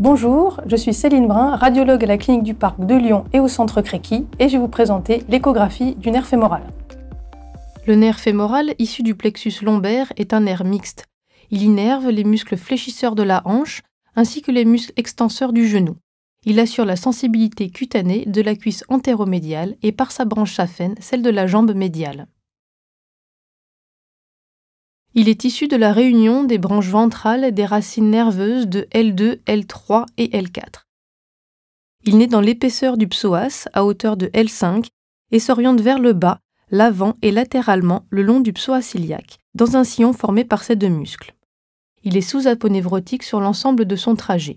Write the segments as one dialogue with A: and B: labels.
A: Bonjour, je suis Céline Brun, radiologue à la clinique du Parc de Lyon et au centre Créqui, et je vais vous présenter l'échographie du nerf fémoral. Le nerf fémoral, issu du plexus lombaire, est un nerf mixte. Il innerve les muscles fléchisseurs de la hanche ainsi que les muscles extenseurs du genou. Il assure la sensibilité cutanée de la cuisse antéromédiale et par sa branche saphène celle de la jambe médiale. Il est issu de la réunion des branches ventrales des racines nerveuses de L2, L3 et L4. Il naît dans l'épaisseur du psoas, à hauteur de L5, et s'oriente vers le bas, l'avant et latéralement le long du psoas iliaque, dans un sillon formé par ces deux muscles. Il est sous-aponévrotique sur l'ensemble de son trajet.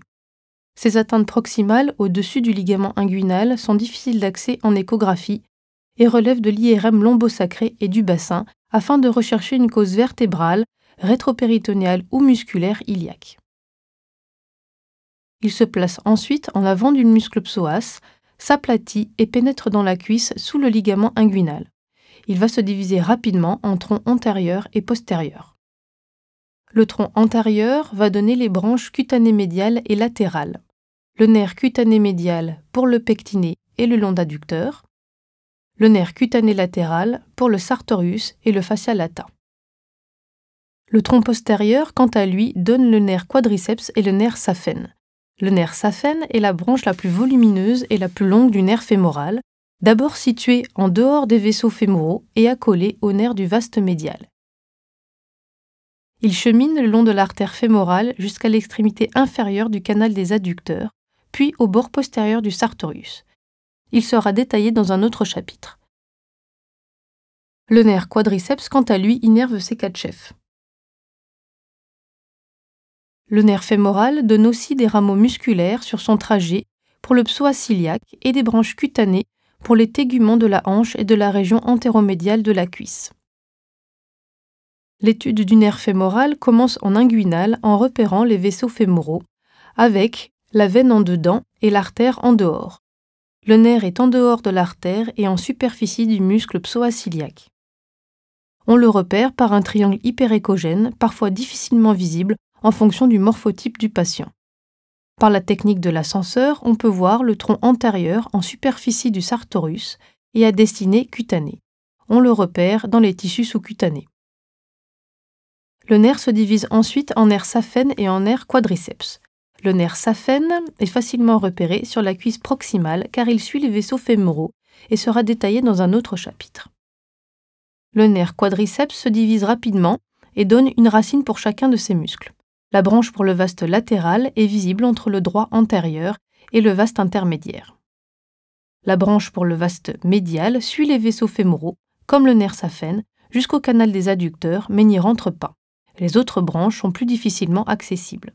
A: Ses atteintes proximales au-dessus du ligament inguinal sont difficiles d'accès en échographie et relèvent de l'IRM lombosacré et du bassin, afin de rechercher une cause vertébrale, rétropéritonéale ou musculaire iliaque. Il se place ensuite en avant du muscle psoas, s'aplatit et pénètre dans la cuisse sous le ligament inguinal. Il va se diviser rapidement en tronc antérieur et postérieur. Le tronc antérieur va donner les branches cutanées médiales et latérales. Le nerf cutané médial pour le pectiné et le long d'adducteur, le nerf cutané latéral pour le sartorius et le fascia latin. Le tronc postérieur, quant à lui, donne le nerf quadriceps et le nerf saphène. Le nerf saphène est la branche la plus volumineuse et la plus longue du nerf fémoral, d'abord située en dehors des vaisseaux fémoraux et accolée au nerf du vaste médial. Il chemine le long de l'artère fémorale jusqu'à l'extrémité inférieure du canal des adducteurs, puis au bord postérieur du sartorius. Il sera détaillé dans un autre chapitre. Le nerf quadriceps, quant à lui, innerve ses quatre chefs. Le nerf fémoral donne aussi des rameaux musculaires sur son trajet pour le psoas ciliaque et des branches cutanées pour les téguments de la hanche et de la région antéromédiale de la cuisse. L'étude du nerf fémoral commence en inguinal en repérant les vaisseaux fémoraux, avec la veine en dedans et l'artère en dehors. Le nerf est en dehors de l'artère et en superficie du muscle psoasiliaque. On le repère par un triangle hyperécogène, parfois difficilement visible en fonction du morphotype du patient. Par la technique de l'ascenseur, on peut voir le tronc antérieur en superficie du sartorus et à destinée cutanée. On le repère dans les tissus sous-cutanés. Le nerf se divise ensuite en nerf saphène et en nerf quadriceps. Le nerf saphène est facilement repéré sur la cuisse proximale car il suit les vaisseaux fémoraux et sera détaillé dans un autre chapitre. Le nerf quadriceps se divise rapidement et donne une racine pour chacun de ses muscles. La branche pour le vaste latéral est visible entre le droit antérieur et le vaste intermédiaire. La branche pour le vaste médial suit les vaisseaux fémoraux, comme le nerf saphène, jusqu'au canal des adducteurs, mais n'y rentre pas. Les autres branches sont plus difficilement accessibles.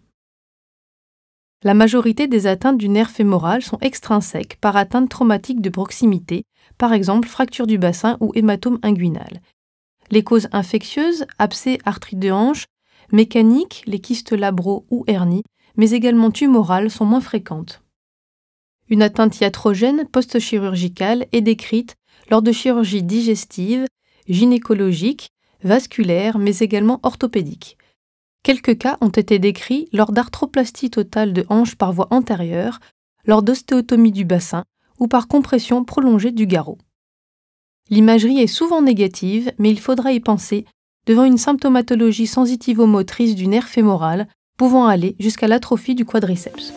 A: La majorité des atteintes du nerf fémoral sont extrinsèques par atteinte traumatique de proximité, par exemple fracture du bassin ou hématome inguinal. Les causes infectieuses, abcès, arthrite de hanche, mécaniques, les kystes labraux ou hernies, mais également tumorales sont moins fréquentes. Une atteinte iatrogène post-chirurgicale est décrite lors de chirurgies digestives, gynécologiques, vasculaires, mais également orthopédiques. Quelques cas ont été décrits lors d'arthroplastie totale de hanche par voie antérieure, lors d'ostéotomie du bassin ou par compression prolongée du garrot. L'imagerie est souvent négative, mais il faudra y penser devant une symptomatologie sensitivo-motrice du nerf fémoral pouvant aller jusqu'à l'atrophie du quadriceps.